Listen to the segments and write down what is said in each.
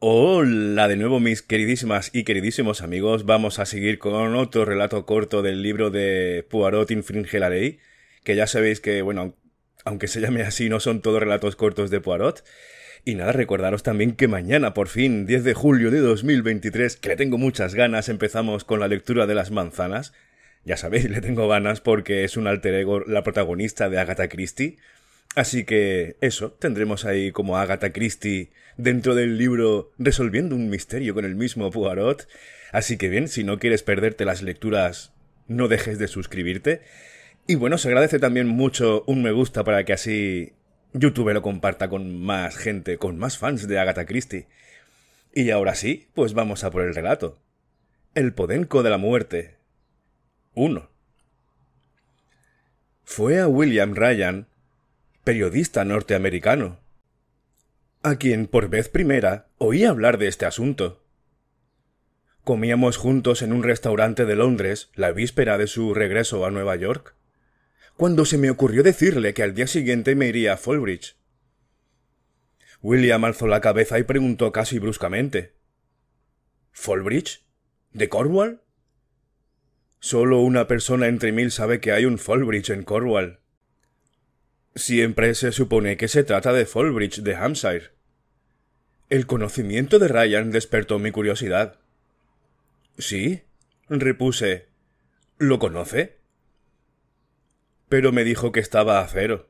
Hola de nuevo mis queridísimas y queridísimos amigos, vamos a seguir con otro relato corto del libro de Poirot infringe la ley, que ya sabéis que, bueno, aunque se llame así, no son todos relatos cortos de Poirot. Y nada, recordaros también que mañana, por fin, 10 de julio de 2023, que le tengo muchas ganas, empezamos con la lectura de las manzanas. Ya sabéis, le tengo ganas porque es un alter ego, la protagonista de Agatha Christie. Así que eso, tendremos ahí como Agatha Christie dentro del libro resolviendo un misterio con el mismo Poirot. Así que bien, si no quieres perderte las lecturas, no dejes de suscribirte. Y bueno, se agradece también mucho un me gusta para que así YouTube lo comparta con más gente, con más fans de Agatha Christie. Y ahora sí, pues vamos a por el relato. El Podenco de la Muerte. 1. Fue a William Ryan periodista norteamericano, a quien por vez primera oí hablar de este asunto. Comíamos juntos en un restaurante de Londres la víspera de su regreso a Nueva York, cuando se me ocurrió decirle que al día siguiente me iría a Folbridge. William alzó la cabeza y preguntó casi bruscamente ¿Folbridge? ¿De Cornwall? Solo una persona entre mil sabe que hay un Folbridge en Cornwall. Siempre se supone que se trata de Folbridge de Hampshire. El conocimiento de Ryan despertó mi curiosidad. Sí, repuse. ¿Lo conoce? Pero me dijo que estaba a cero.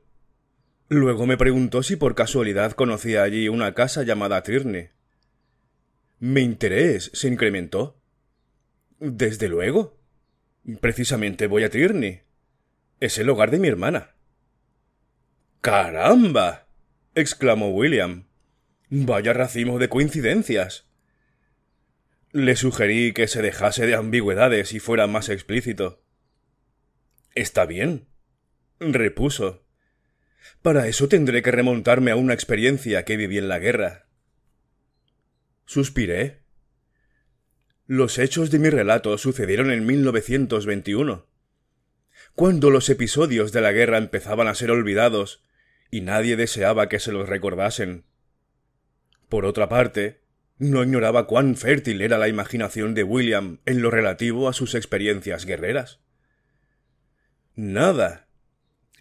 Luego me preguntó si por casualidad conocía allí una casa llamada Tierney. Mi interés se incrementó. Desde luego. Precisamente voy a Tierney. Es el hogar de mi hermana. Caramba. exclamó William. Vaya racimo de coincidencias. Le sugerí que se dejase de ambigüedades y fuera más explícito. Está bien, repuso. Para eso tendré que remontarme a una experiencia que viví en la guerra. Suspiré. Los hechos de mi relato sucedieron en 1921, cuando los episodios de la guerra empezaban a ser olvidados y nadie deseaba que se los recordasen. Por otra parte, no ignoraba cuán fértil era la imaginación de William en lo relativo a sus experiencias guerreras. Nada,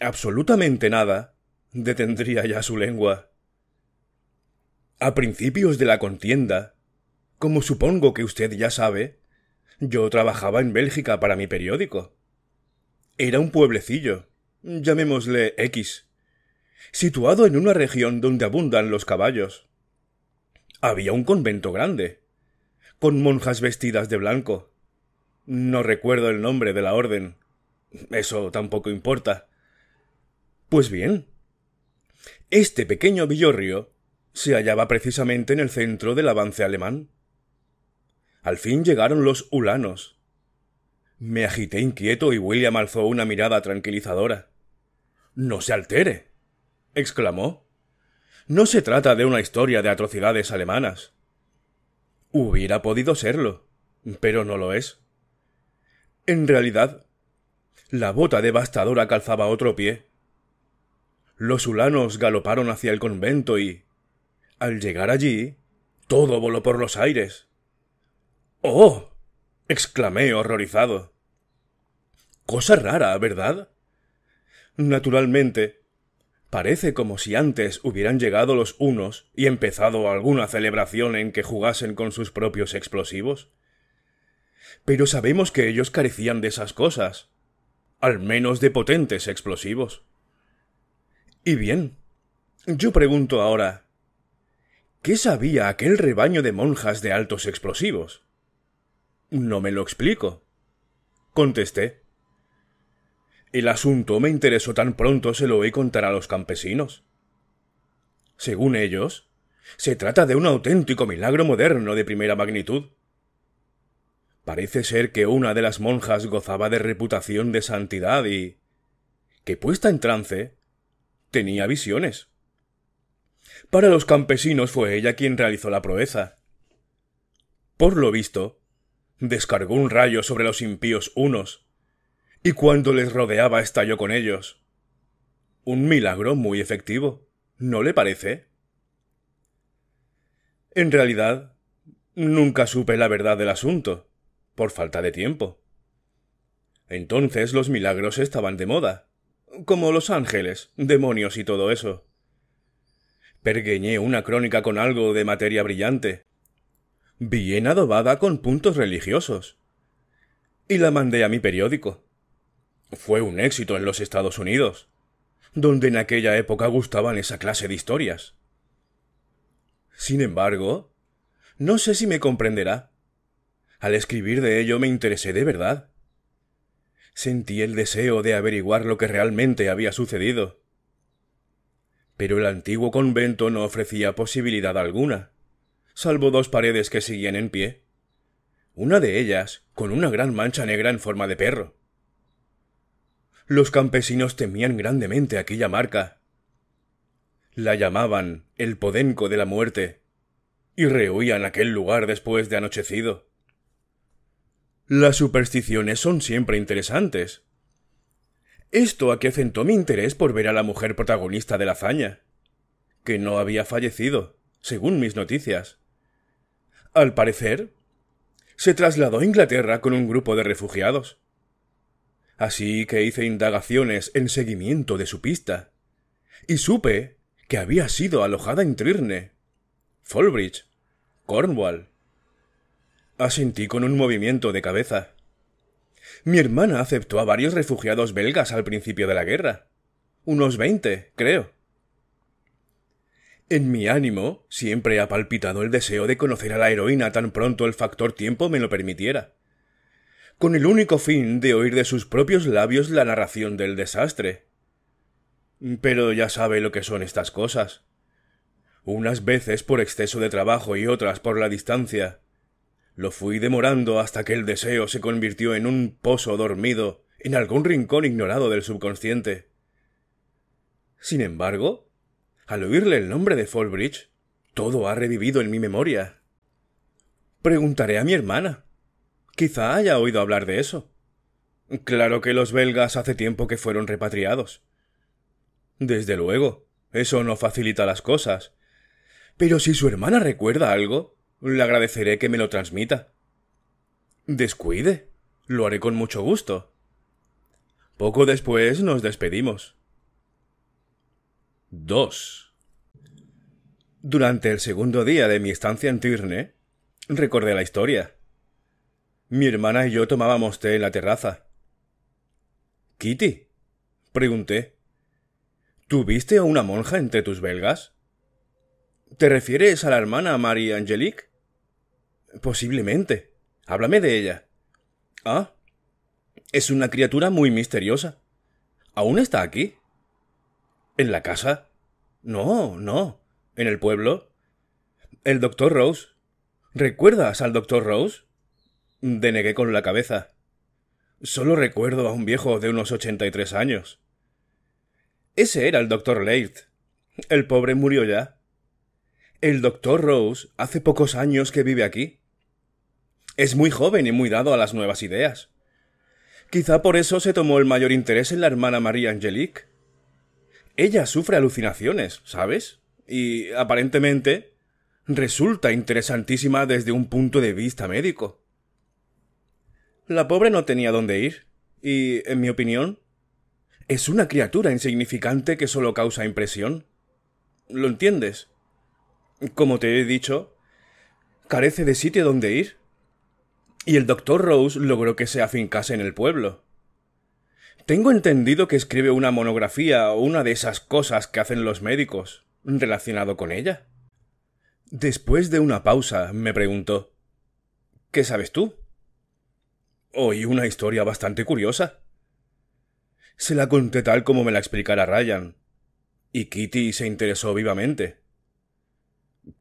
absolutamente nada, detendría ya su lengua. A principios de la contienda, como supongo que usted ya sabe, yo trabajaba en Bélgica para mi periódico. Era un pueblecillo, llamémosle X, situado en una región donde abundan los caballos. Había un convento grande, con monjas vestidas de blanco. No recuerdo el nombre de la orden. Eso tampoco importa. Pues bien, este pequeño villorrio se hallaba precisamente en el centro del avance alemán. Al fin llegaron los ulanos. Me agité inquieto y William alzó una mirada tranquilizadora. No se altere, exclamó. No se trata de una historia de atrocidades alemanas. Hubiera podido serlo, pero no lo es. En realidad, la bota devastadora calzaba otro pie. Los ulanos galoparon hacia el convento y, al llegar allí, todo voló por los aires. ¡Oh! exclamé horrorizado. Cosa rara, ¿verdad? Naturalmente, Parece como si antes hubieran llegado los unos y empezado alguna celebración en que jugasen con sus propios explosivos. Pero sabemos que ellos carecían de esas cosas, al menos de potentes explosivos. Y bien, yo pregunto ahora, ¿qué sabía aquel rebaño de monjas de altos explosivos? No me lo explico, contesté. El asunto me interesó tan pronto se lo oí contar a los campesinos. Según ellos, se trata de un auténtico milagro moderno de primera magnitud. Parece ser que una de las monjas gozaba de reputación de santidad y que puesta en trance tenía visiones. Para los campesinos fue ella quien realizó la proeza. Por lo visto, descargó un rayo sobre los impíos unos y cuando les rodeaba estalló con ellos. Un milagro muy efectivo, ¿no le parece? En realidad, nunca supe la verdad del asunto, por falta de tiempo. Entonces los milagros estaban de moda, como los ángeles, demonios y todo eso. Pergueñé una crónica con algo de materia brillante, bien adobada con puntos religiosos, y la mandé a mi periódico fue un éxito en los Estados Unidos, donde en aquella época gustaban esa clase de historias. Sin embargo, no sé si me comprenderá. Al escribir de ello me interesé de verdad. Sentí el deseo de averiguar lo que realmente había sucedido. Pero el antiguo convento no ofrecía posibilidad alguna, salvo dos paredes que seguían en pie, una de ellas con una gran mancha negra en forma de perro. Los campesinos temían grandemente aquella marca. La llamaban el Podenco de la muerte, y rehuían aquel lugar después de anochecido. Las supersticiones son siempre interesantes. Esto aquí acentó mi interés por ver a la mujer protagonista de la hazaña, que no había fallecido, según mis noticias. Al parecer, se trasladó a Inglaterra con un grupo de refugiados. Así que hice indagaciones en seguimiento de su pista. Y supe que había sido alojada en Trirne, Fulbridge, Cornwall. Asentí con un movimiento de cabeza. Mi hermana aceptó a varios refugiados belgas al principio de la guerra. Unos veinte, creo. En mi ánimo siempre ha palpitado el deseo de conocer a la heroína tan pronto el factor tiempo me lo permitiera con el único fin de oír de sus propios labios la narración del desastre. Pero ya sabe lo que son estas cosas. Unas veces por exceso de trabajo y otras por la distancia. Lo fui demorando hasta que el deseo se convirtió en un pozo dormido, en algún rincón ignorado del subconsciente. Sin embargo, al oírle el nombre de Fallbridge, todo ha revivido en mi memoria. Preguntaré a mi hermana, Quizá haya oído hablar de eso. Claro que los belgas hace tiempo que fueron repatriados. Desde luego, eso no facilita las cosas. Pero si su hermana recuerda algo, le agradeceré que me lo transmita. Descuide. Lo haré con mucho gusto. Poco después nos despedimos. 2. Durante el segundo día de mi estancia en Tirne, recordé la historia. Mi hermana y yo tomábamos té en la terraza. Kitty, pregunté. ¿Tuviste a una monja entre tus belgas? ¿Te refieres a la hermana Marie Angelique? Posiblemente. Háblame de ella. Ah. Es una criatura muy misteriosa. ¿Aún está aquí? ¿En la casa? No, no. ¿En el pueblo? El doctor Rose. ¿Recuerdas al doctor Rose? Denegué con la cabeza. Solo recuerdo a un viejo de unos ochenta y tres años. Ese era el doctor Leith. El pobre murió ya. El doctor Rose hace pocos años que vive aquí. Es muy joven y muy dado a las nuevas ideas. Quizá por eso se tomó el mayor interés en la hermana María Angelique. Ella sufre alucinaciones, ¿sabes? Y aparentemente resulta interesantísima desde un punto de vista médico. La pobre no tenía dónde ir. Y, en mi opinión, es una criatura insignificante que solo causa impresión. ¿Lo entiendes? Como te he dicho, carece de sitio donde ir. Y el doctor Rose logró que se afincase en el pueblo. Tengo entendido que escribe una monografía o una de esas cosas que hacen los médicos, relacionado con ella. Después de una pausa, me preguntó ¿Qué sabes tú? Oí una historia bastante curiosa. Se la conté tal como me la explicara Ryan, y Kitty se interesó vivamente.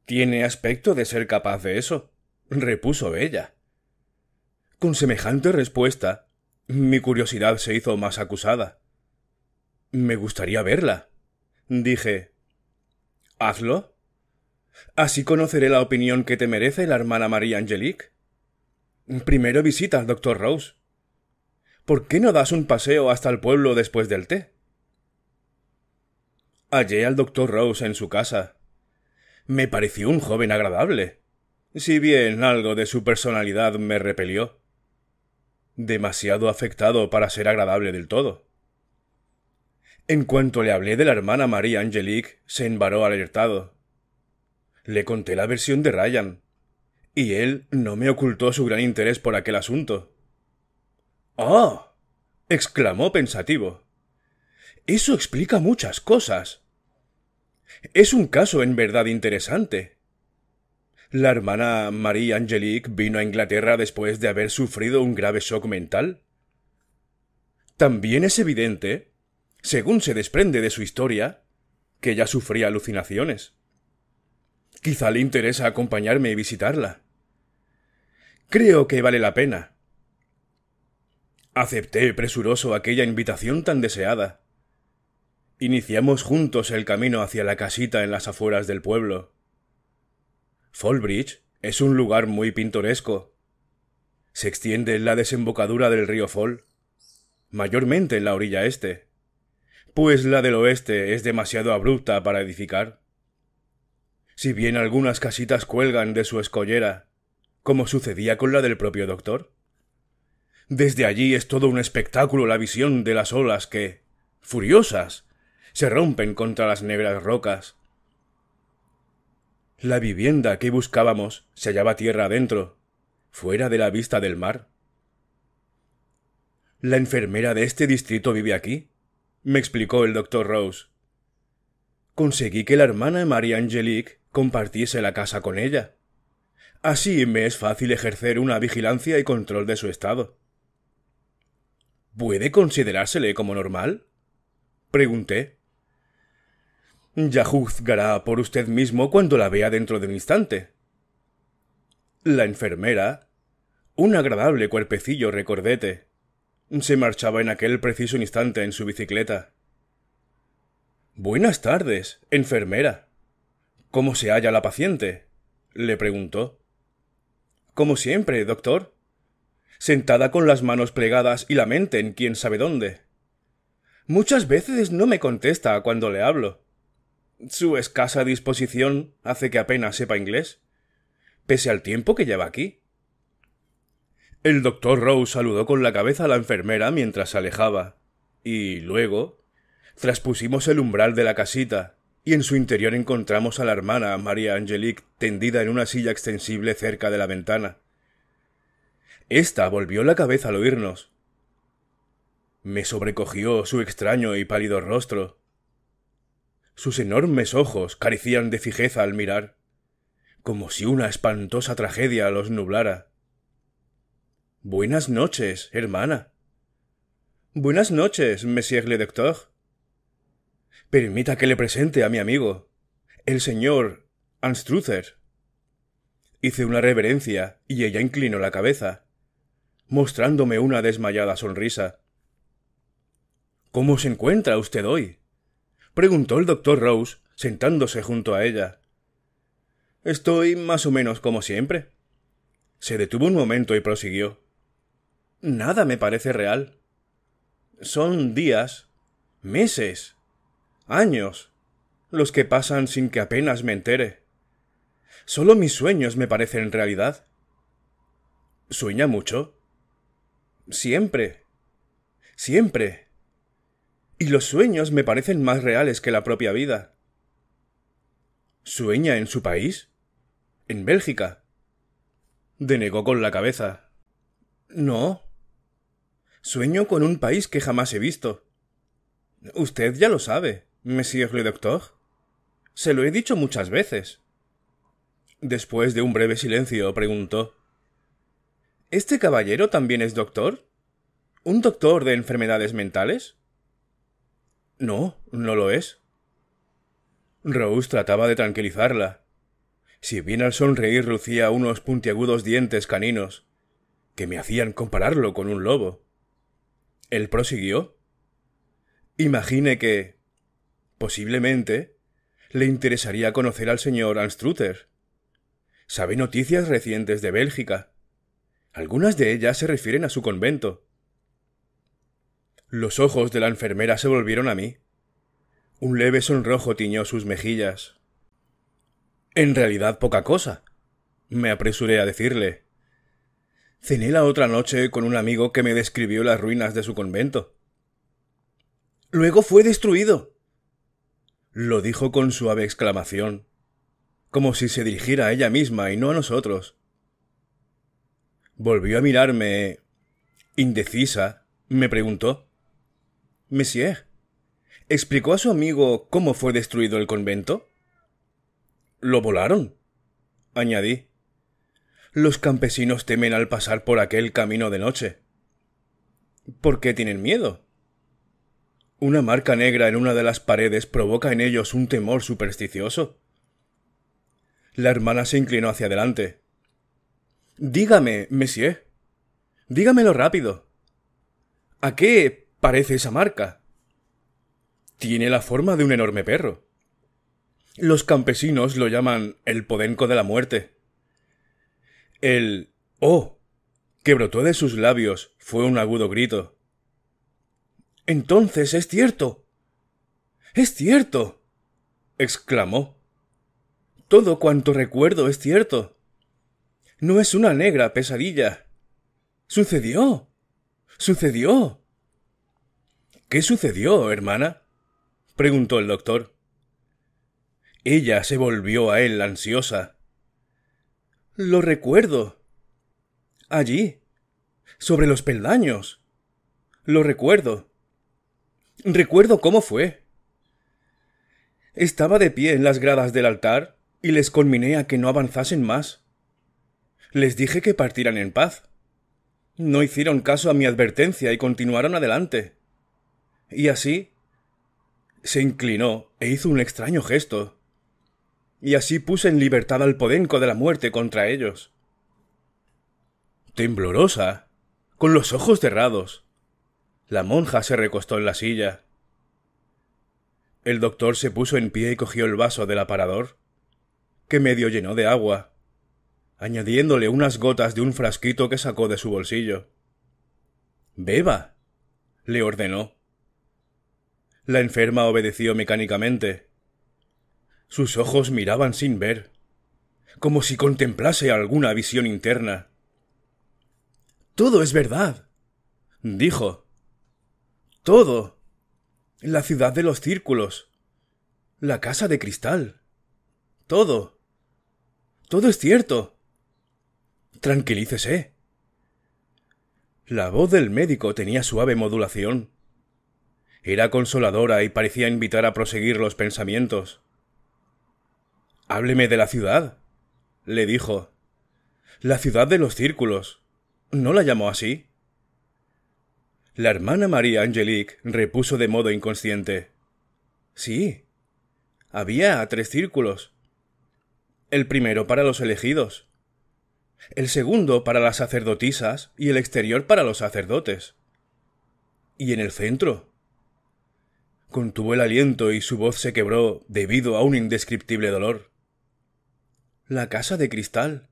Tiene aspecto de ser capaz de eso, repuso ella. Con semejante respuesta, mi curiosidad se hizo más acusada. Me gustaría verla, dije. Hazlo. Así conoceré la opinión que te merece la hermana María Angelique. Primero visita al doctor Rose. ¿Por qué no das un paseo hasta el pueblo después del té? Hallé al doctor Rose en su casa. Me pareció un joven agradable, si bien algo de su personalidad me repelió. Demasiado afectado para ser agradable del todo. En cuanto le hablé de la hermana María Angelique, se embaró alertado. Le conté la versión de Ryan, y él no me ocultó su gran interés por aquel asunto. ¡Ah! ¡Oh! exclamó pensativo. Eso explica muchas cosas. Es un caso en verdad interesante. La hermana Marie Angelique vino a Inglaterra después de haber sufrido un grave shock mental. También es evidente, según se desprende de su historia, que ya sufría alucinaciones. Quizá le interesa acompañarme y visitarla. Creo que vale la pena. Acepté presuroso aquella invitación tan deseada. Iniciamos juntos el camino hacia la casita en las afueras del pueblo. Fallbridge es un lugar muy pintoresco. Se extiende en la desembocadura del río Fall, mayormente en la orilla este, pues la del oeste es demasiado abrupta para edificar. Si bien algunas casitas cuelgan de su escollera, como sucedía con la del propio doctor. Desde allí es todo un espectáculo la visión de las olas que, furiosas, se rompen contra las negras rocas. La vivienda que buscábamos se hallaba tierra adentro, fuera de la vista del mar. La enfermera de este distrito vive aquí, me explicó el doctor Rose. Conseguí que la hermana María Angelique compartiese la casa con ella. Así me es fácil ejercer una vigilancia y control de su estado. ¿Puede considerársele como normal? pregunté. Ya juzgará por usted mismo cuando la vea dentro de un instante. La enfermera, un agradable cuerpecillo recordete, se marchaba en aquel preciso instante en su bicicleta. Buenas tardes, enfermera. ¿Cómo se halla la paciente? le preguntó como siempre, doctor. Sentada con las manos plegadas y la mente en quién sabe dónde. Muchas veces no me contesta cuando le hablo. Su escasa disposición hace que apenas sepa inglés, pese al tiempo que lleva aquí. El doctor Rowe saludó con la cabeza a la enfermera mientras se alejaba, y luego traspusimos el umbral de la casita, y en su interior encontramos a la hermana María Angelique tendida en una silla extensible cerca de la ventana. Esta volvió la cabeza al oírnos. Me sobrecogió su extraño y pálido rostro. Sus enormes ojos carecían de fijeza al mirar, como si una espantosa tragedia los nublara. Buenas noches, hermana. Buenas noches, monsieur le docteur! Permita que le presente a mi amigo, el señor Anstruther. Hice una reverencia y ella inclinó la cabeza, mostrándome una desmayada sonrisa. ¿Cómo se encuentra usted hoy? preguntó el doctor Rose, sentándose junto a ella. Estoy más o menos como siempre. Se detuvo un momento y prosiguió. Nada me parece real. Son días, meses, años, los que pasan sin que apenas me entere. Solo mis sueños me parecen realidad. ¿Sueña mucho? Siempre. Siempre. Y los sueños me parecen más reales que la propia vida. ¿Sueña en su país? ¿En Bélgica? Denegó con la cabeza. No. Sueño con un país que jamás he visto. Usted ya lo sabe. Monsieur le doctor. Se lo he dicho muchas veces. Después de un breve silencio, preguntó. ¿Este caballero también es doctor? ¿Un doctor de enfermedades mentales? No, no lo es. Rose trataba de tranquilizarla. Si bien al sonreír lucía unos puntiagudos dientes caninos, que me hacían compararlo con un lobo. Él prosiguió. Imagine que, Posiblemente le interesaría conocer al señor Anstruther. Sabe noticias recientes de Bélgica. Algunas de ellas se refieren a su convento. Los ojos de la enfermera se volvieron a mí. Un leve sonrojo tiñó sus mejillas. En realidad poca cosa, me apresuré a decirle. Cené la otra noche con un amigo que me describió las ruinas de su convento. Luego fue destruido, lo dijo con suave exclamación, como si se dirigiera a ella misma y no a nosotros. Volvió a mirarme. Indecisa, me preguntó. Monsieur, ¿explicó a su amigo cómo fue destruido el convento? Lo volaron, añadí. Los campesinos temen al pasar por aquel camino de noche. ¿Por qué tienen miedo? Una marca negra en una de las paredes provoca en ellos un temor supersticioso. La hermana se inclinó hacia adelante. Dígame, monsieur. Dígamelo rápido. ¿A qué parece esa marca? Tiene la forma de un enorme perro. Los campesinos lo llaman el podenco de la muerte. El oh que brotó de sus labios fue un agudo grito. Entonces es cierto. Es cierto. exclamó. Todo cuanto recuerdo es cierto. No es una negra pesadilla. Sucedió. Sucedió. ¿Qué sucedió, hermana? preguntó el doctor. Ella se volvió a él ansiosa. Lo recuerdo. Allí. Sobre los peldaños. Lo recuerdo. Recuerdo cómo fue. Estaba de pie en las gradas del altar y les conminé a que no avanzasen más. Les dije que partieran en paz. No hicieron caso a mi advertencia y continuaron adelante. Y así se inclinó e hizo un extraño gesto. Y así puse en libertad al podenco de la muerte contra ellos. Temblorosa, con los ojos cerrados, la monja se recostó en la silla. El doctor se puso en pie y cogió el vaso del aparador, que medio llenó de agua, añadiéndole unas gotas de un frasquito que sacó de su bolsillo. Beba, le ordenó. La enferma obedeció mecánicamente. Sus ojos miraban sin ver, como si contemplase alguna visión interna. Todo es verdad, dijo. Todo. La ciudad de los círculos. La casa de cristal. Todo. Todo es cierto. Tranquilícese. La voz del médico tenía suave modulación. Era consoladora y parecía invitar a proseguir los pensamientos. Hábleme de la ciudad, le dijo. La ciudad de los círculos. ¿No la llamó así? La hermana María Angelique repuso de modo inconsciente. Sí. Había tres círculos. El primero para los elegidos. El segundo para las sacerdotisas y el exterior para los sacerdotes. Y en el centro. Contuvo el aliento y su voz se quebró debido a un indescriptible dolor. La casa de cristal.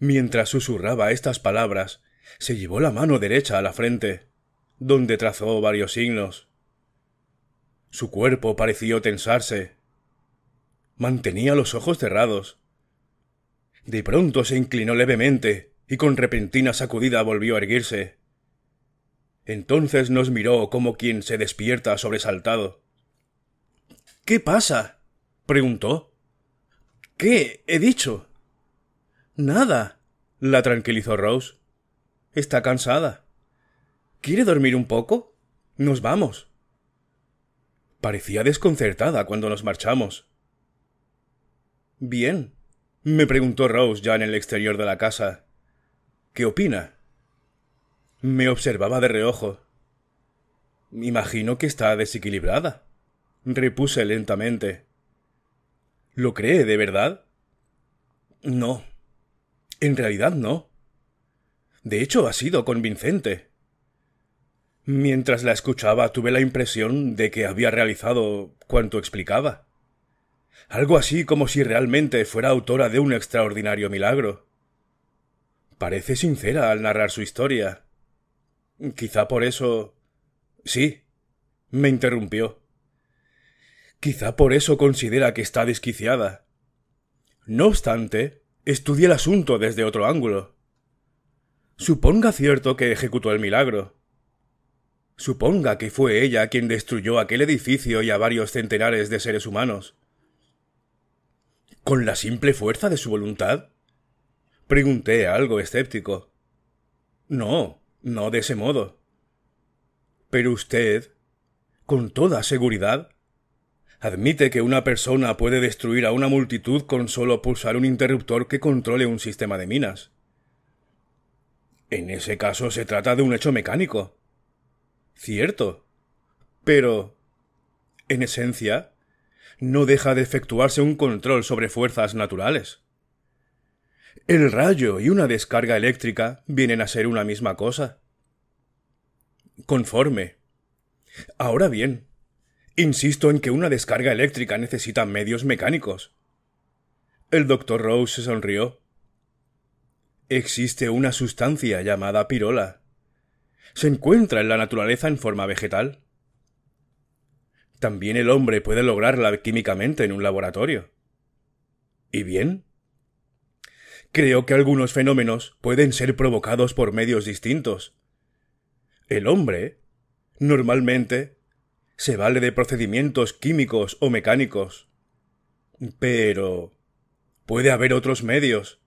Mientras susurraba estas palabras, se llevó la mano derecha a la frente, donde trazó varios signos. Su cuerpo pareció tensarse. Mantenía los ojos cerrados. De pronto se inclinó levemente y con repentina sacudida volvió a erguirse. Entonces nos miró como quien se despierta sobresaltado. ¿Qué pasa? preguntó. ¿Qué he dicho? Nada, la tranquilizó Rose. Está cansada. ¿Quiere dormir un poco? Nos vamos. Parecía desconcertada cuando nos marchamos. Bien, me preguntó Rose ya en el exterior de la casa. ¿Qué opina? Me observaba de reojo. Imagino que está desequilibrada, repuse lentamente. ¿Lo cree de verdad? No. En realidad no. De hecho, ha sido convincente. Mientras la escuchaba tuve la impresión de que había realizado cuanto explicaba. Algo así como si realmente fuera autora de un extraordinario milagro. Parece sincera al narrar su historia. Quizá por eso. Sí, me interrumpió. Quizá por eso considera que está desquiciada. No obstante, estudié el asunto desde otro ángulo. Suponga cierto que ejecutó el milagro. Suponga que fue ella quien destruyó aquel edificio y a varios centenares de seres humanos. ¿Con la simple fuerza de su voluntad? Pregunté algo escéptico. No, no de ese modo. Pero usted, con toda seguridad, admite que una persona puede destruir a una multitud con solo pulsar un interruptor que controle un sistema de minas. En ese caso se trata de un hecho mecánico. Cierto. Pero, en esencia, no deja de efectuarse un control sobre fuerzas naturales. El rayo y una descarga eléctrica vienen a ser una misma cosa. Conforme. Ahora bien, insisto en que una descarga eléctrica necesita medios mecánicos. El doctor Rose se sonrió. Existe una sustancia llamada pirola. Se encuentra en la naturaleza en forma vegetal. También el hombre puede lograrla químicamente en un laboratorio. ¿Y bien? Creo que algunos fenómenos pueden ser provocados por medios distintos. El hombre, normalmente, se vale de procedimientos químicos o mecánicos. Pero... puede haber otros medios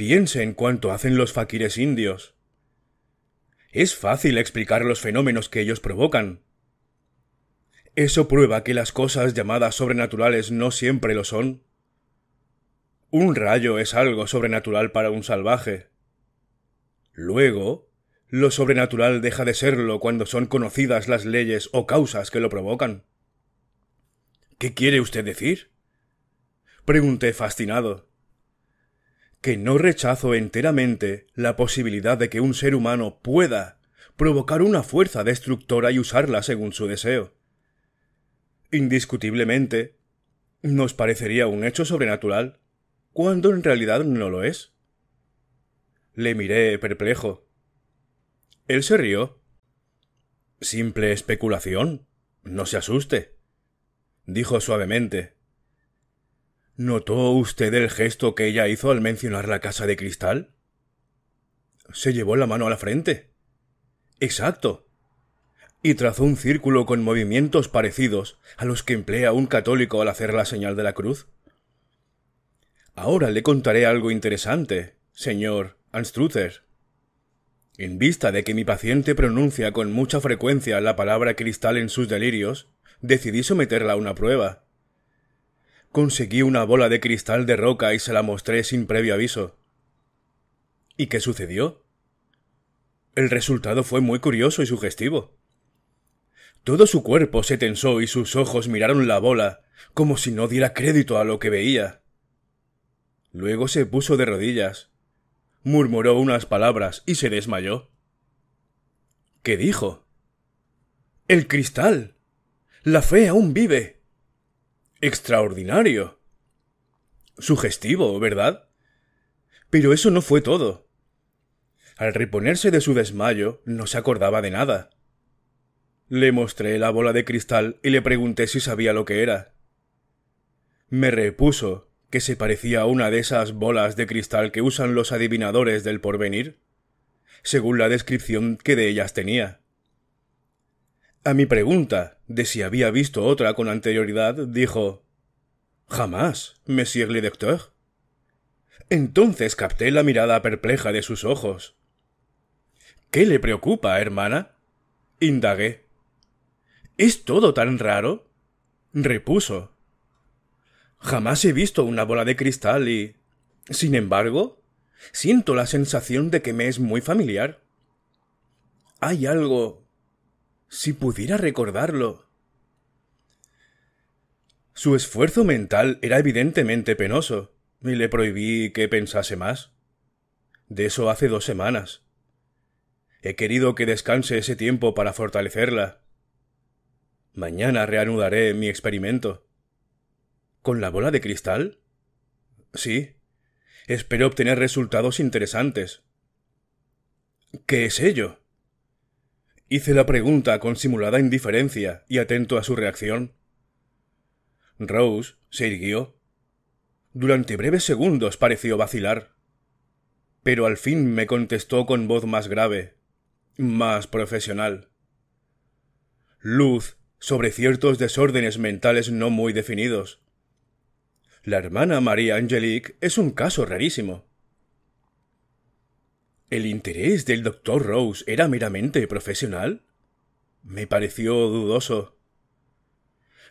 Piense en cuanto hacen los faquires indios. Es fácil explicar los fenómenos que ellos provocan. Eso prueba que las cosas llamadas sobrenaturales no siempre lo son. Un rayo es algo sobrenatural para un salvaje. Luego, lo sobrenatural deja de serlo cuando son conocidas las leyes o causas que lo provocan. ¿Qué quiere usted decir? pregunté fascinado que no rechazo enteramente la posibilidad de que un ser humano pueda provocar una fuerza destructora y usarla según su deseo. Indiscutiblemente, nos parecería un hecho sobrenatural, cuando en realidad no lo es. Le miré perplejo. Él se rió. Simple especulación. No se asuste. Dijo suavemente. ¿Notó usted el gesto que ella hizo al mencionar la casa de cristal? Se llevó la mano a la frente. Exacto. Y trazó un círculo con movimientos parecidos a los que emplea un católico al hacer la señal de la cruz. Ahora le contaré algo interesante, señor Anstruther. En vista de que mi paciente pronuncia con mucha frecuencia la palabra cristal en sus delirios, decidí someterla a una prueba. Conseguí una bola de cristal de roca y se la mostré sin previo aviso. ¿Y qué sucedió? El resultado fue muy curioso y sugestivo. Todo su cuerpo se tensó y sus ojos miraron la bola, como si no diera crédito a lo que veía. Luego se puso de rodillas, murmuró unas palabras y se desmayó. ¿Qué dijo? El cristal. La fe aún vive. Extraordinario. Sugestivo, ¿verdad? Pero eso no fue todo. Al reponerse de su desmayo, no se acordaba de nada. Le mostré la bola de cristal y le pregunté si sabía lo que era. Me repuso que se parecía a una de esas bolas de cristal que usan los adivinadores del porvenir, según la descripción que de ellas tenía. A mi pregunta de si había visto otra con anterioridad, dijo Jamás, monsieur le docteur. Entonces capté la mirada perpleja de sus ojos. ¿Qué le preocupa, hermana? indagué. ¿Es todo tan raro? repuso. Jamás he visto una bola de cristal y. Sin embargo, siento la sensación de que me es muy familiar. Hay algo si pudiera recordarlo. Su esfuerzo mental era evidentemente penoso, y le prohibí que pensase más. De eso hace dos semanas. He querido que descanse ese tiempo para fortalecerla. Mañana reanudaré mi experimento. ¿Con la bola de cristal? Sí. Espero obtener resultados interesantes. ¿Qué es ello? Hice la pregunta con simulada indiferencia y atento a su reacción. Rose se irguió. Durante breves segundos pareció vacilar. Pero al fin me contestó con voz más grave, más profesional. Luz sobre ciertos desórdenes mentales no muy definidos. La hermana María Angelique es un caso rarísimo. ¿El interés del doctor Rose era meramente profesional? Me pareció dudoso.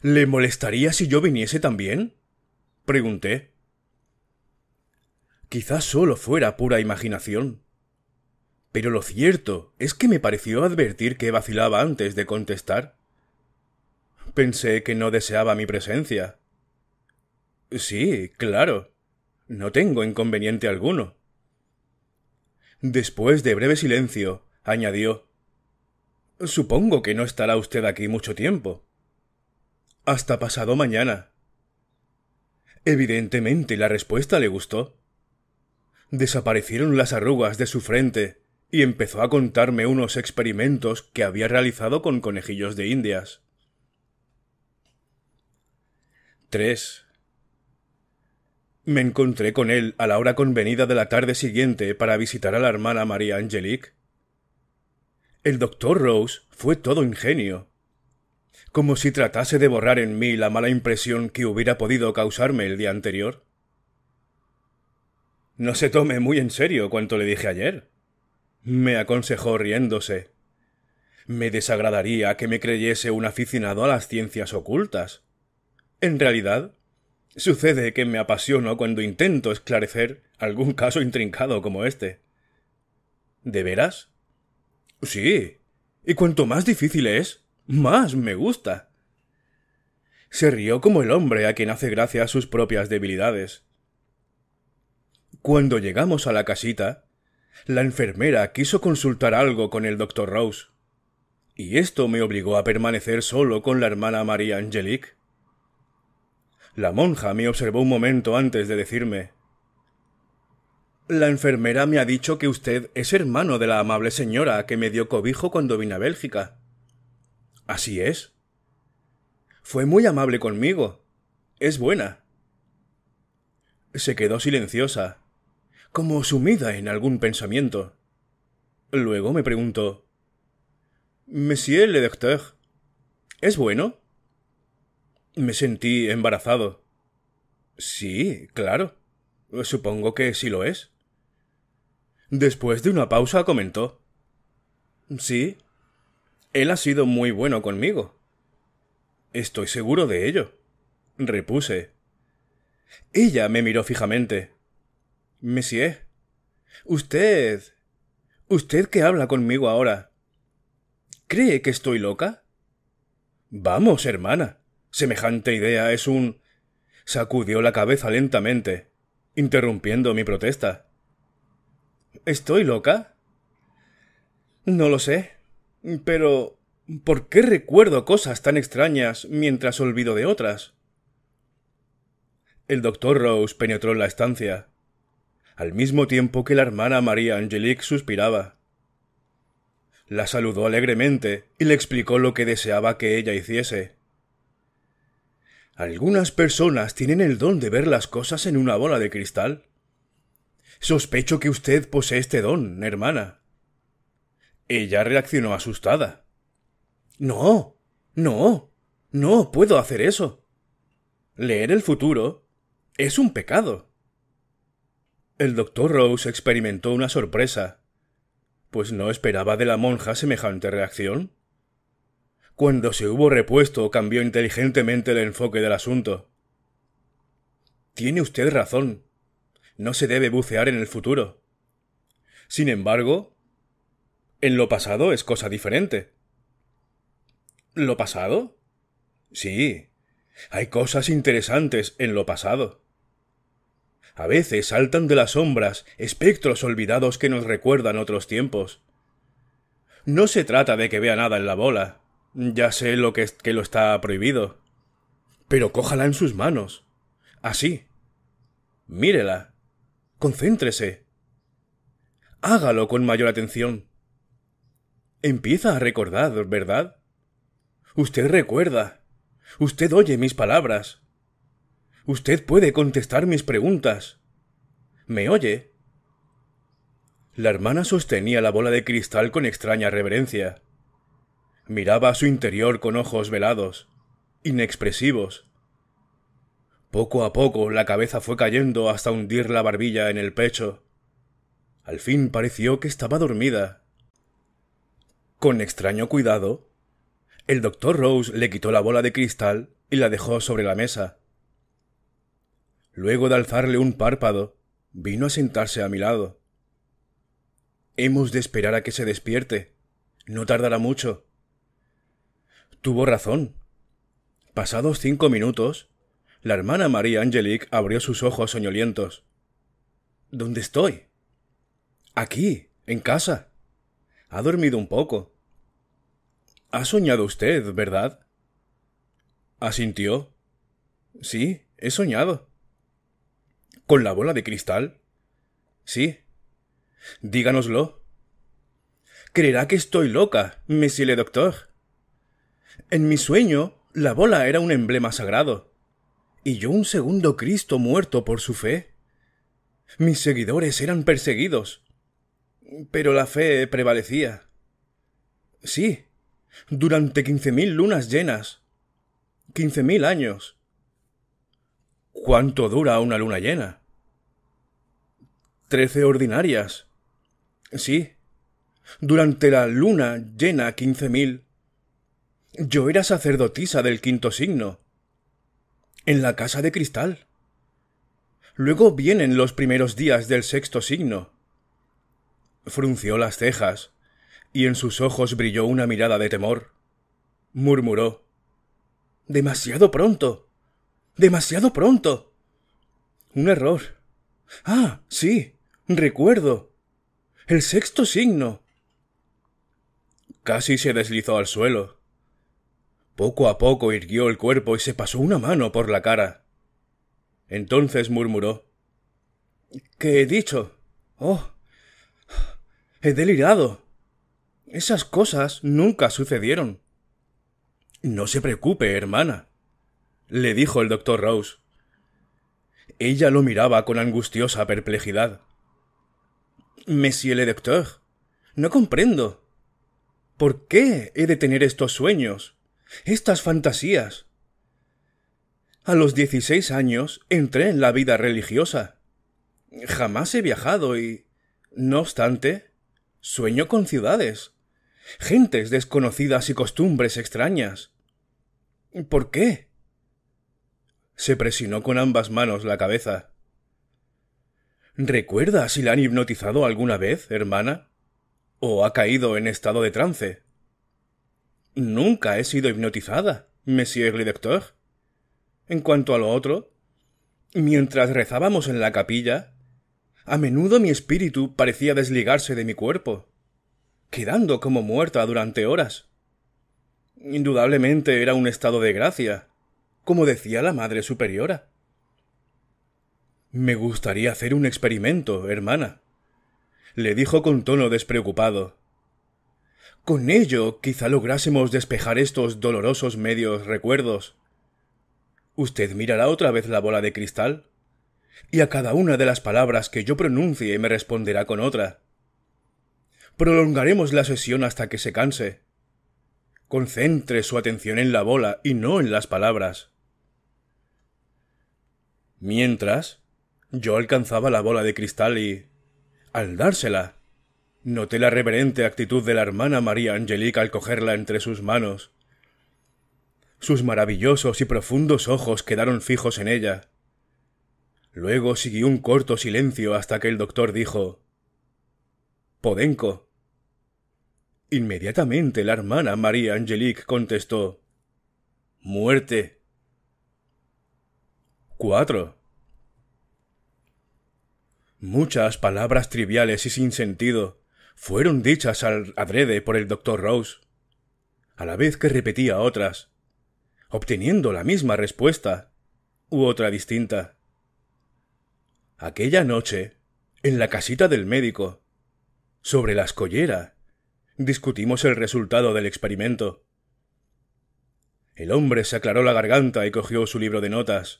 ¿Le molestaría si yo viniese también? Pregunté. Quizás solo fuera pura imaginación. Pero lo cierto es que me pareció advertir que vacilaba antes de contestar. Pensé que no deseaba mi presencia. Sí, claro. No tengo inconveniente alguno. Después de breve silencio, añadió Supongo que no estará usted aquí mucho tiempo. Hasta pasado mañana. Evidentemente la respuesta le gustó. Desaparecieron las arrugas de su frente y empezó a contarme unos experimentos que había realizado con conejillos de indias. 3. Me encontré con él a la hora convenida de la tarde siguiente para visitar a la hermana María Angelique. El doctor Rose fue todo ingenio. Como si tratase de borrar en mí la mala impresión que hubiera podido causarme el día anterior. No se tome muy en serio cuanto le dije ayer, me aconsejó riéndose. Me desagradaría que me creyese un aficionado a las ciencias ocultas. En realidad, Sucede que me apasiono cuando intento esclarecer algún caso intrincado como este. ¿De veras? Sí. Y cuanto más difícil es, más me gusta. Se rió como el hombre a quien hace gracia sus propias debilidades. Cuando llegamos a la casita, la enfermera quiso consultar algo con el doctor Rose, y esto me obligó a permanecer solo con la hermana María Angelique. La monja me observó un momento antes de decirme La enfermera me ha dicho que usted es hermano de la amable señora que me dio cobijo cuando vine a Bélgica. Así es. Fue muy amable conmigo. Es buena. Se quedó silenciosa, como sumida en algún pensamiento. Luego me preguntó Monsieur le docteur, ¿es bueno? Me sentí embarazado. Sí, claro. Supongo que sí lo es. Después de una pausa comentó. Sí. Él ha sido muy bueno conmigo. Estoy seguro de ello. repuse. Ella me miró fijamente. Monsieur. Usted. Usted que habla conmigo ahora. ¿Cree que estoy loca? Vamos, hermana. Semejante idea es un. sacudió la cabeza lentamente, interrumpiendo mi protesta. ¿Estoy loca? No lo sé. Pero. ¿por qué recuerdo cosas tan extrañas mientras olvido de otras? El doctor Rose penetró en la estancia, al mismo tiempo que la hermana María Angelique suspiraba. La saludó alegremente y le explicó lo que deseaba que ella hiciese. Algunas personas tienen el don de ver las cosas en una bola de cristal. Sospecho que usted posee este don, hermana. Ella reaccionó asustada. No, no, no puedo hacer eso. Leer el futuro es un pecado. El doctor Rose experimentó una sorpresa, pues no esperaba de la monja semejante reacción. Cuando se hubo repuesto, cambió inteligentemente el enfoque del asunto. Tiene usted razón. No se debe bucear en el futuro. Sin embargo, en lo pasado es cosa diferente. ¿Lo pasado? Sí. Hay cosas interesantes en lo pasado. A veces saltan de las sombras espectros olvidados que nos recuerdan otros tiempos. No se trata de que vea nada en la bola. Ya sé lo que, es, que lo está prohibido. Pero cójala en sus manos. Así. Mírela. Concéntrese. Hágalo con mayor atención. Empieza a recordar, ¿verdad? Usted recuerda. Usted oye mis palabras. Usted puede contestar mis preguntas. ¿Me oye? La hermana sostenía la bola de cristal con extraña reverencia miraba a su interior con ojos velados, inexpresivos. Poco a poco la cabeza fue cayendo hasta hundir la barbilla en el pecho. Al fin pareció que estaba dormida. Con extraño cuidado, el doctor Rose le quitó la bola de cristal y la dejó sobre la mesa. Luego de alzarle un párpado, vino a sentarse a mi lado. Hemos de esperar a que se despierte. No tardará mucho. Tuvo razón. Pasados cinco minutos, la hermana María Angelique abrió sus ojos soñolientos. ¿Dónde estoy? Aquí, en casa. Ha dormido un poco. Ha soñado usted, ¿verdad? Asintió. Sí, he soñado. ¿Con la bola de cristal? Sí. Díganoslo. Creerá que estoy loca, monsieur le doctor. En mi sueño, la bola era un emblema sagrado. Y yo un segundo Cristo muerto por su fe. Mis seguidores eran perseguidos. Pero la fe prevalecía. Sí, durante quince mil lunas llenas. Quince mil años. ¿Cuánto dura una luna llena? Trece ordinarias. Sí. Durante la luna llena quince mil yo era sacerdotisa del quinto signo. En la casa de cristal. Luego vienen los primeros días del sexto signo. Frunció las cejas, y en sus ojos brilló una mirada de temor. Murmuró. Demasiado pronto. Demasiado pronto. Un error. Ah, sí. Recuerdo. El sexto signo. Casi se deslizó al suelo. Poco a poco irguió el cuerpo y se pasó una mano por la cara. Entonces murmuró ¿Qué he dicho? Oh. He delirado. Esas cosas nunca sucedieron. No se preocupe, hermana, le dijo el doctor Rose. Ella lo miraba con angustiosa perplejidad. Monsieur le docteur, no comprendo. ¿Por qué he de tener estos sueños? estas fantasías. A los dieciséis años entré en la vida religiosa. Jamás he viajado y... No obstante, sueño con ciudades, gentes desconocidas y costumbres extrañas. ¿Por qué? Se presionó con ambas manos la cabeza. ¿Recuerda si la han hipnotizado alguna vez, hermana? ¿O ha caído en estado de trance? Nunca he sido hipnotizada, monsieur le docteur. En cuanto a lo otro, mientras rezábamos en la capilla, a menudo mi espíritu parecía desligarse de mi cuerpo, quedando como muerta durante horas. Indudablemente era un estado de gracia, como decía la Madre Superiora. Me gustaría hacer un experimento, hermana, le dijo con tono despreocupado, con ello quizá lográsemos despejar estos dolorosos medios recuerdos. Usted mirará otra vez la bola de cristal, y a cada una de las palabras que yo pronuncie me responderá con otra. Prolongaremos la sesión hasta que se canse. Concentre su atención en la bola y no en las palabras. Mientras, yo alcanzaba la bola de cristal y, al dársela, Noté la reverente actitud de la hermana María Angelique al cogerla entre sus manos. Sus maravillosos y profundos ojos quedaron fijos en ella. Luego siguió un corto silencio hasta que el doctor dijo Podenco. Inmediatamente la hermana María Angelique contestó Muerte. Cuatro. Muchas palabras triviales y sin sentido fueron dichas al adrede por el doctor Rose, a la vez que repetía otras, obteniendo la misma respuesta u otra distinta. Aquella noche, en la casita del médico, sobre la escollera, discutimos el resultado del experimento. El hombre se aclaró la garganta y cogió su libro de notas.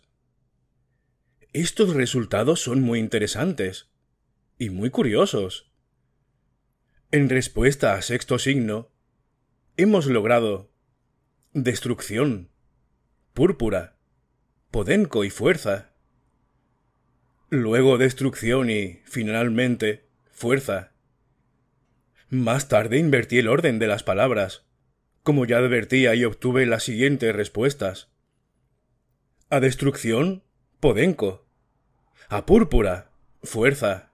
Estos resultados son muy interesantes y muy curiosos, en respuesta a sexto signo, hemos logrado destrucción, púrpura, podenco y fuerza. Luego destrucción y, finalmente, fuerza. Más tarde invertí el orden de las palabras, como ya advertía y obtuve las siguientes respuestas. A destrucción, podenco. A púrpura, fuerza.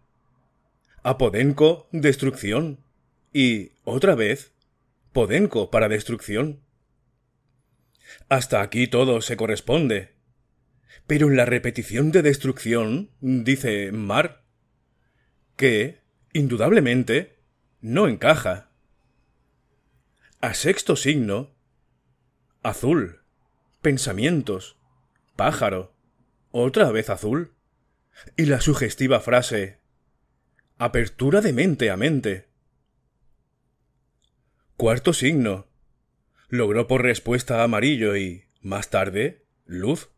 A podenco, destrucción y, otra vez, Podenco para destrucción. Hasta aquí todo se corresponde. Pero en la repetición de destrucción, dice Mar, que, indudablemente, no encaja. A sexto signo, azul, pensamientos, pájaro, otra vez azul, y la sugestiva frase, apertura de mente a mente. Cuarto signo. Logró por respuesta amarillo y, más tarde, luz.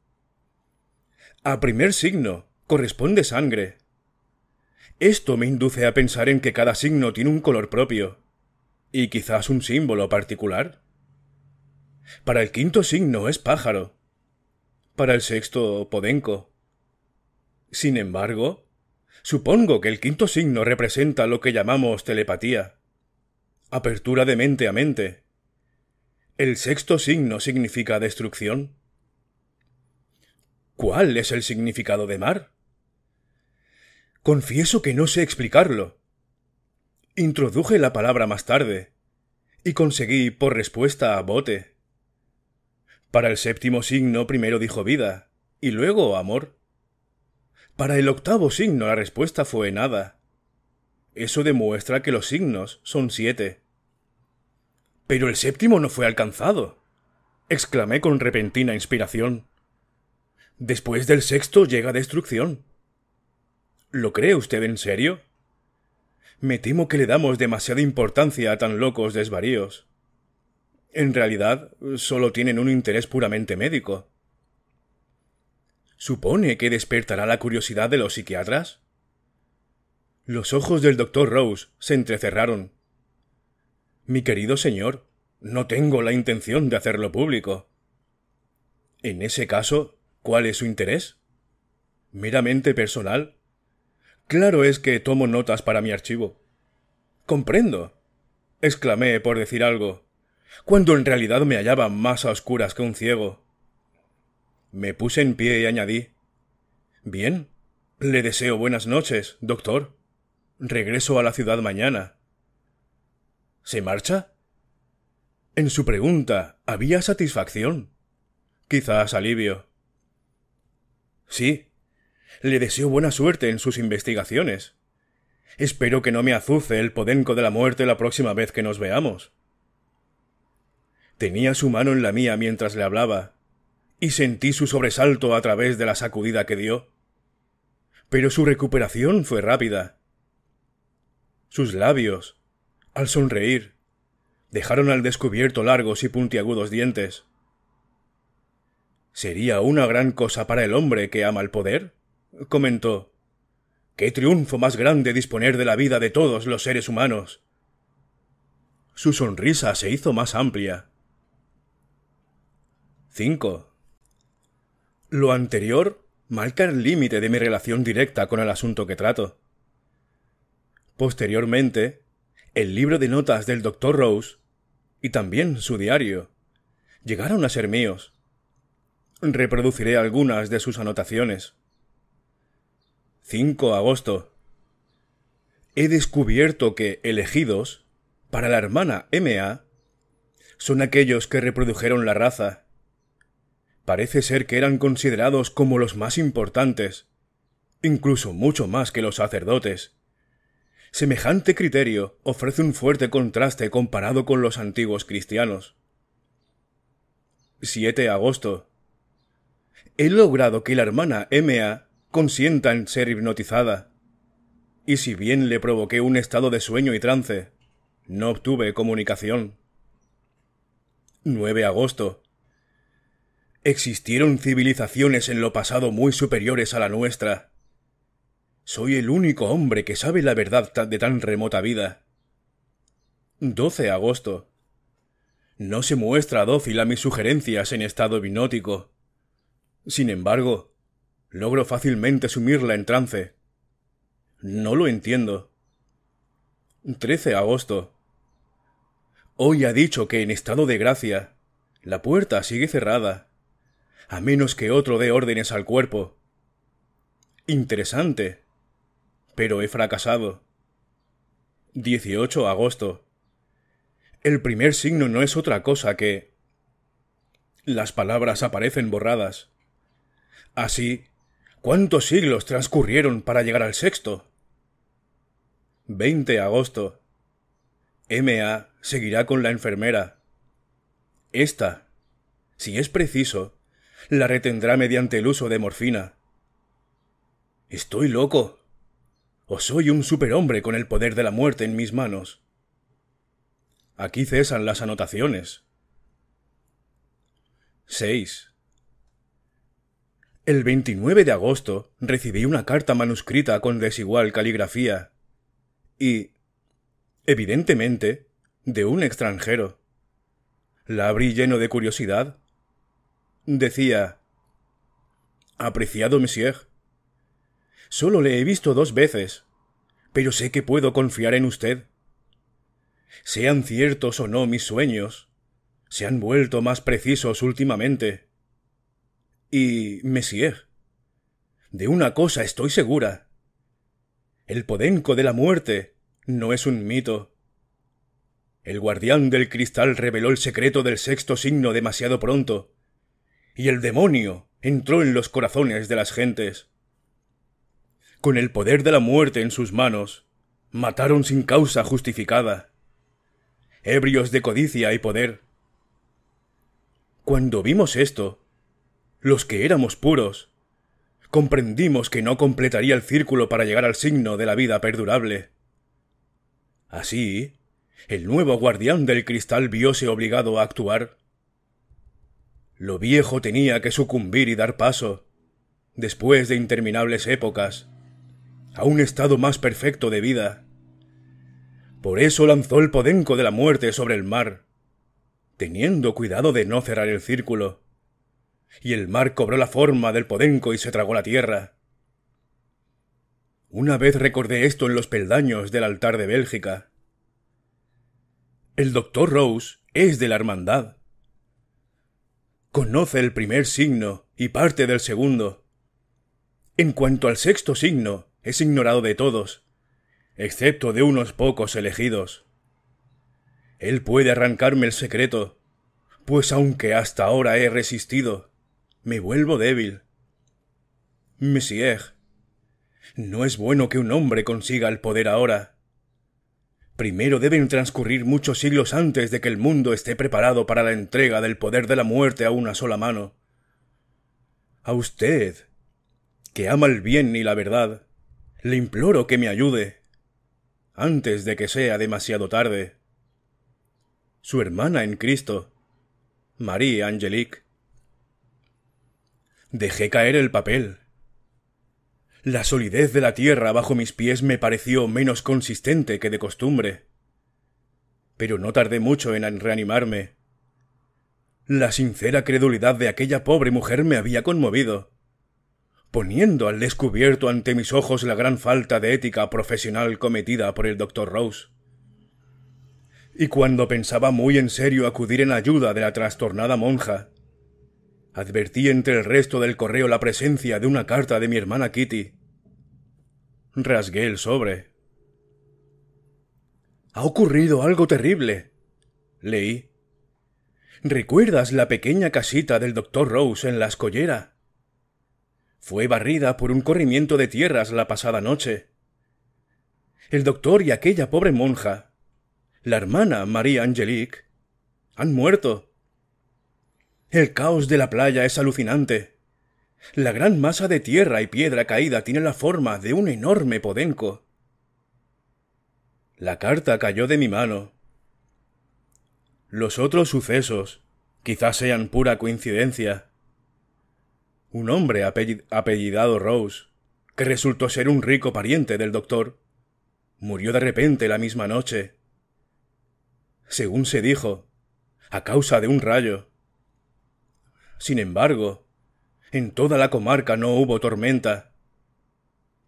A primer signo corresponde sangre. Esto me induce a pensar en que cada signo tiene un color propio, y quizás un símbolo particular. Para el quinto signo es pájaro, para el sexto podenco. Sin embargo, supongo que el quinto signo representa lo que llamamos telepatía Apertura de mente a mente. ¿El sexto signo significa destrucción? ¿Cuál es el significado de mar? Confieso que no sé explicarlo. Introduje la palabra más tarde, y conseguí por respuesta a bote. Para el séptimo signo primero dijo vida, y luego amor. Para el octavo signo la respuesta fue nada. Eso demuestra que los signos son siete. Pero el séptimo no fue alcanzado, exclamé con repentina inspiración. Después del sexto llega destrucción. ¿Lo cree usted en serio? Me temo que le damos demasiada importancia a tan locos desvaríos. En realidad, solo tienen un interés puramente médico. ¿Supone que despertará la curiosidad de los psiquiatras? Los ojos del doctor Rose se entrecerraron. Mi querido señor, no tengo la intención de hacerlo público. En ese caso, ¿cuál es su interés? ¿Meramente personal? Claro es que tomo notas para mi archivo. Comprendo, exclamé por decir algo, cuando en realidad me hallaba más a oscuras que un ciego. Me puse en pie y añadí Bien, le deseo buenas noches, doctor. Regreso a la ciudad mañana. ¿Se marcha? En su pregunta había satisfacción. Quizás alivio. Sí. Le deseo buena suerte en sus investigaciones. Espero que no me azuce el podenco de la muerte la próxima vez que nos veamos. Tenía su mano en la mía mientras le hablaba, y sentí su sobresalto a través de la sacudida que dio. Pero su recuperación fue rápida. Sus labios, al sonreír, dejaron al descubierto largos y puntiagudos dientes. Sería una gran cosa para el hombre que ama el poder, comentó. Qué triunfo más grande disponer de la vida de todos los seres humanos. Su sonrisa se hizo más amplia. 5. Lo anterior marca el límite de mi relación directa con el asunto que trato. Posteriormente, el libro de notas del Dr. Rose y también su diario llegaron a ser míos. Reproduciré algunas de sus anotaciones. 5 agosto. He descubierto que elegidos, para la hermana M.A., son aquellos que reprodujeron la raza. Parece ser que eran considerados como los más importantes, incluso mucho más que los sacerdotes. Semejante criterio ofrece un fuerte contraste comparado con los antiguos cristianos. 7 agosto. He logrado que la hermana M.A. consienta en ser hipnotizada. Y si bien le provoqué un estado de sueño y trance, no obtuve comunicación. 9 agosto. Existieron civilizaciones en lo pasado muy superiores a la nuestra soy el único hombre que sabe la verdad de tan remota vida. 12 de agosto. No se muestra dócil a mis sugerencias en estado hipnótico. Sin embargo, logro fácilmente sumirla en trance. No lo entiendo. 13 de agosto. Hoy ha dicho que en estado de gracia. La puerta sigue cerrada. A menos que otro dé órdenes al cuerpo. Interesante pero he fracasado. 18 agosto. El primer signo no es otra cosa que... Las palabras aparecen borradas. Así, ¿cuántos siglos transcurrieron para llegar al sexto? 20 de agosto. M.A. seguirá con la enfermera. Esta, si es preciso, la retendrá mediante el uso de morfina. Estoy loco o soy un superhombre con el poder de la muerte en mis manos. Aquí cesan las anotaciones. 6. El 29 de agosto recibí una carta manuscrita con desigual caligrafía y, evidentemente, de un extranjero. La abrí lleno de curiosidad. Decía Apreciado monsieur, Solo le he visto dos veces. Pero sé que puedo confiar en usted. Sean ciertos o no mis sueños, se han vuelto más precisos últimamente. Y, Messier, de una cosa estoy segura. El podenco de la muerte no es un mito. El guardián del cristal reveló el secreto del sexto signo demasiado pronto, y el demonio entró en los corazones de las gentes con el poder de la muerte en sus manos, mataron sin causa justificada, ebrios de codicia y poder. Cuando vimos esto, los que éramos puros, comprendimos que no completaría el círculo para llegar al signo de la vida perdurable. Así, el nuevo guardián del cristal viose obligado a actuar. Lo viejo tenía que sucumbir y dar paso, después de interminables épocas, a un estado más perfecto de vida. Por eso lanzó el podenco de la muerte sobre el mar, teniendo cuidado de no cerrar el círculo. Y el mar cobró la forma del podenco y se tragó la tierra. Una vez recordé esto en los peldaños del altar de Bélgica. El doctor Rose es de la hermandad. Conoce el primer signo y parte del segundo. En cuanto al sexto signo, es ignorado de todos, excepto de unos pocos elegidos. Él puede arrancarme el secreto, pues aunque hasta ahora he resistido, me vuelvo débil. Monsieur, no es bueno que un hombre consiga el poder ahora. Primero deben transcurrir muchos siglos antes de que el mundo esté preparado para la entrega del poder de la muerte a una sola mano. A usted, que ama el bien y la verdad, le imploro que me ayude. Antes de que sea demasiado tarde. Su hermana en Cristo. María Angelique. Dejé caer el papel. La solidez de la tierra bajo mis pies me pareció menos consistente que de costumbre. Pero no tardé mucho en reanimarme. La sincera credulidad de aquella pobre mujer me había conmovido poniendo al descubierto ante mis ojos la gran falta de ética profesional cometida por el doctor Rose. Y cuando pensaba muy en serio acudir en ayuda de la trastornada monja, advertí entre el resto del correo la presencia de una carta de mi hermana Kitty. Rasgué el sobre. Ha ocurrido algo terrible, leí. ¿Recuerdas la pequeña casita del doctor Rose en la escollera? Fue barrida por un corrimiento de tierras la pasada noche. El doctor y aquella pobre monja, la hermana María Angelique, han muerto. El caos de la playa es alucinante. La gran masa de tierra y piedra caída tiene la forma de un enorme podenco. La carta cayó de mi mano. Los otros sucesos quizás sean pura coincidencia un hombre apellidado Rose, que resultó ser un rico pariente del doctor, murió de repente la misma noche. Según se dijo, a causa de un rayo. Sin embargo, en toda la comarca no hubo tormenta,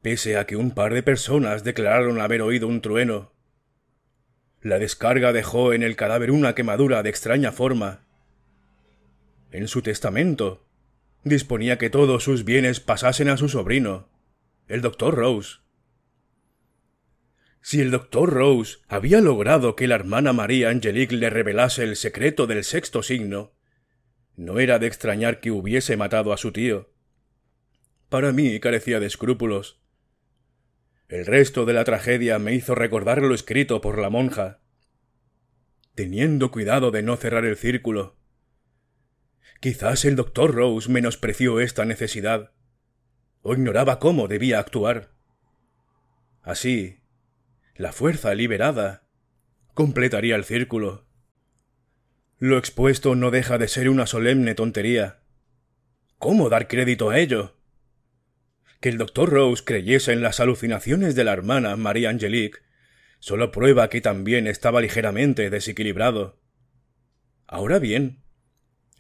pese a que un par de personas declararon haber oído un trueno. La descarga dejó en el cadáver una quemadura de extraña forma. En su testamento, disponía que todos sus bienes pasasen a su sobrino, el doctor Rose. Si el doctor Rose había logrado que la hermana María Angelique le revelase el secreto del sexto signo, no era de extrañar que hubiese matado a su tío. Para mí carecía de escrúpulos. El resto de la tragedia me hizo recordar lo escrito por la monja. Teniendo cuidado de no cerrar el círculo, Quizás el doctor Rose menospreció esta necesidad, o ignoraba cómo debía actuar. Así, la fuerza liberada completaría el círculo. Lo expuesto no deja de ser una solemne tontería. ¿Cómo dar crédito a ello? Que el doctor Rose creyese en las alucinaciones de la hermana María Angelique solo prueba que también estaba ligeramente desequilibrado. Ahora bien,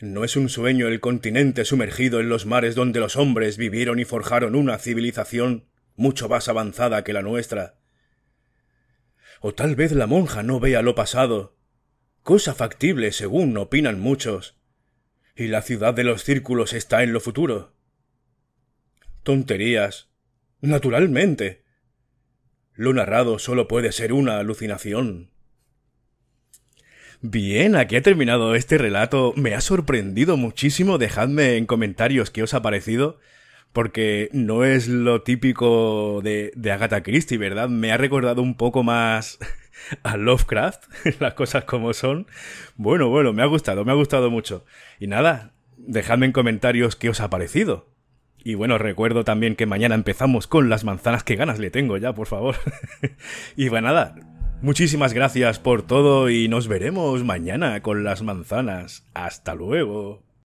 no es un sueño el continente sumergido en los mares donde los hombres vivieron y forjaron una civilización mucho más avanzada que la nuestra. O tal vez la monja no vea lo pasado, cosa factible según opinan muchos, y la ciudad de los círculos está en lo futuro. Tonterías. Naturalmente. Lo narrado solo puede ser una alucinación. Bien, aquí ha terminado este relato. Me ha sorprendido muchísimo. Dejadme en comentarios qué os ha parecido. Porque no es lo típico de, Agatha Christie, ¿verdad? Me ha recordado un poco más a Lovecraft, las cosas como son. Bueno, bueno, me ha gustado, me ha gustado mucho. Y nada, dejadme en comentarios qué os ha parecido. Y bueno, recuerdo también que mañana empezamos con las manzanas que ganas le tengo ya, por favor. y bueno, nada, Muchísimas gracias por todo y nos veremos mañana con las manzanas. Hasta luego.